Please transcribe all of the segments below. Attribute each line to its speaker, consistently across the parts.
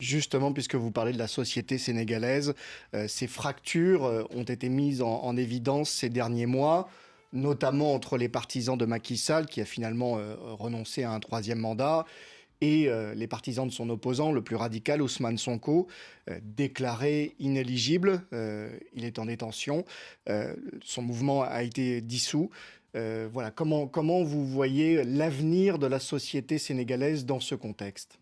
Speaker 1: Justement, puisque vous parlez de la société sénégalaise, euh, ces fractures euh, ont été mises en, évidence ces derniers mois, notamment entre les partisans de Macky Sall, qui a finalement euh, renoncé à un troisième mandat, et les partisans de son opposant, le plus radical, Ousmane Sonko, déclaré inéligible. il est en détention. son mouvement a été dissous. voilà, comment, comment vous voyez l'avenir de la société sénégalaise dans ce contexte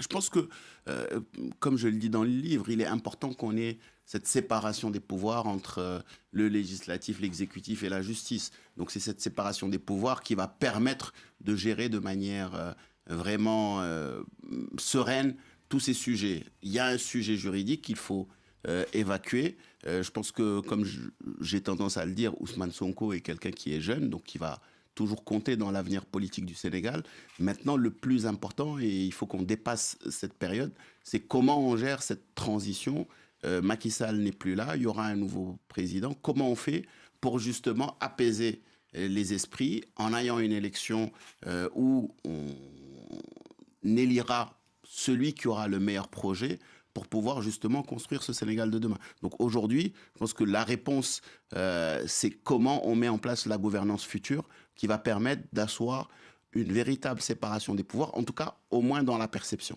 Speaker 2: je pense que, euh, comme je le dis dans le livre, il est important qu'on ait cette séparation des pouvoirs entre euh, le législatif, l'exécutif et la justice. Donc c'est cette séparation des pouvoirs qui va permettre de gérer de manière euh, vraiment sereine tous ces sujets. Il y a un sujet juridique qu'il faut évacuer. je pense que, comme j'ai tendance à le dire, Ousmane Sonko est quelqu'un qui est jeune, donc qui va toujours compté dans l'avenir politique du Sénégal. Maintenant, le plus important, et il faut qu'on dépasse cette période, c'est comment on gère cette transition. Euh, Macky Sall n'est plus là, il y aura un nouveau président. Comment on fait pour justement apaiser euh, les esprits en ayant une élection euh, où on élira celui qui aura le meilleur projet pour pouvoir justement construire ce Sénégal de demain. Donc aujourd'hui, je pense que la réponse, c'est comment on met en place la gouvernance future qui va permettre d'asseoir une véritable séparation des pouvoirs, en tout cas au moins dans la perception.